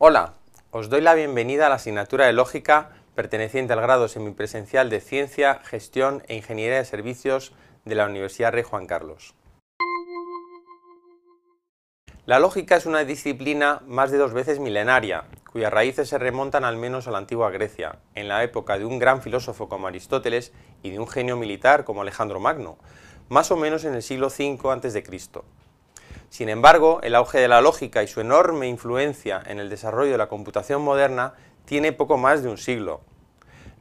Hola, os doy la bienvenida a la asignatura de Lógica perteneciente al grado semipresencial de Ciencia, Gestión e Ingeniería de Servicios de la Universidad Rey Juan Carlos. La lógica es una disciplina más de dos veces milenaria, cuyas raíces se remontan al menos a la antigua Grecia, en la época de un gran filósofo como Aristóteles y de un genio militar como Alejandro Magno, más o menos en el siglo V a.C. Sin embargo, el auge de la lógica y su enorme influencia en el desarrollo de la computación moderna tiene poco más de un siglo.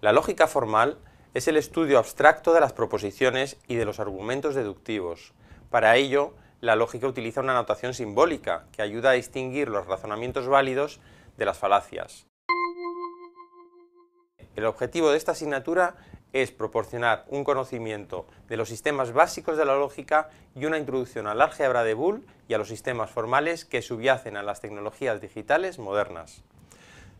La lógica formal es el estudio abstracto de las proposiciones y de los argumentos deductivos. Para ello, la lógica utiliza una notación simbólica que ayuda a distinguir los razonamientos válidos de las falacias. El objetivo de esta asignatura es proporcionar un conocimiento de los sistemas básicos de la lógica y una introducción al álgebra de Boole y a los sistemas formales que subyacen a las tecnologías digitales modernas.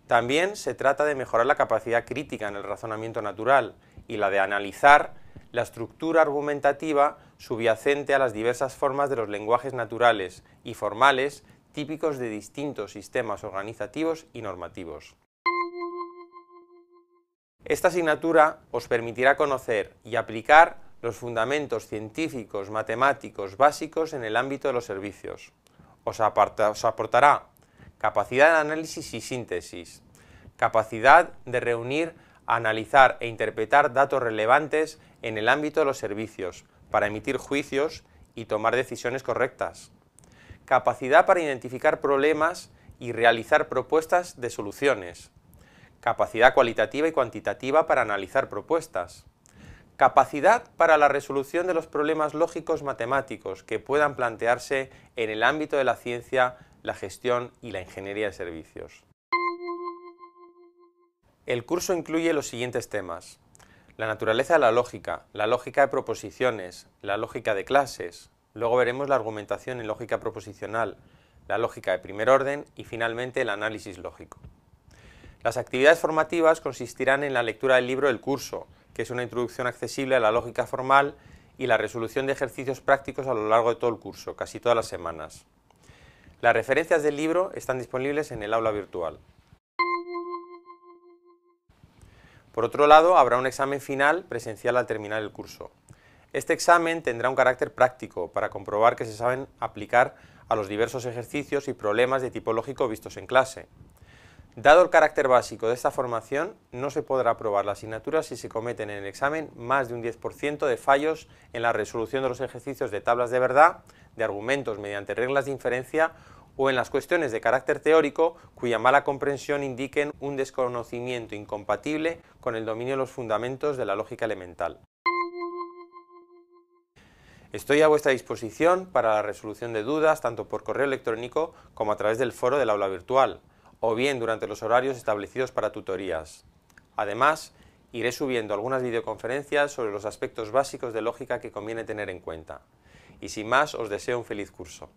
También se trata de mejorar la capacidad crítica en el razonamiento natural y la de analizar la estructura argumentativa subyacente a las diversas formas de los lenguajes naturales y formales típicos de distintos sistemas organizativos y normativos. Esta asignatura os permitirá conocer y aplicar los fundamentos científicos, matemáticos, básicos en el ámbito de los servicios. Os, aportará capacidad de análisis y síntesis, capacidad de reunir, analizar e interpretar datos relevantes en el ámbito de los servicios para emitir juicios y tomar decisiones correctas, capacidad para identificar problemas y realizar propuestas de soluciones, capacidad cualitativa y cuantitativa para analizar propuestas, capacidad para la resolución de los problemas lógicos matemáticos que puedan plantearse en el ámbito de la ciencia, la gestión y la ingeniería de servicios. El curso incluye los siguientes temas. La naturaleza de la lógica, la lógica de proposiciones, la lógica de clases, luego veremos la argumentación en lógica proposicional, la lógica de primer orden y finalmente el análisis lógico. Las actividades formativas consistirán en la lectura del libro del curso, que es una introducción accesible a la lógica formal y la resolución de ejercicios prácticos a lo largo de todo el curso, casi todas las semanas. Las referencias del libro están disponibles en el aula virtual. Por otro lado, habrá un examen final presencial al terminar el curso. Este examen tendrá un carácter práctico para comprobar que se saben aplicar a los diversos ejercicios y problemas de tipo lógico vistos en clase. Dado el carácter básico de esta formación, no se podrá aprobar la asignatura si se cometen en el examen más de un 10% de fallos en la resolución de los ejercicios de tablas de verdad, de argumentos mediante reglas de inferencia o en las cuestiones de carácter teórico cuya mala comprensión indiquen un desconocimiento incompatible con el dominio de los fundamentos de la lógica elemental. Estoy a vuestra disposición para la resolución de dudas tanto por correo electrónico como a través del foro del aula virtual o bien durante los horarios establecidos para tutorías. Además, iré subiendo algunas videoconferencias sobre los aspectos básicos de lógica que conviene tener en cuenta. Y sin más, os deseo un feliz curso.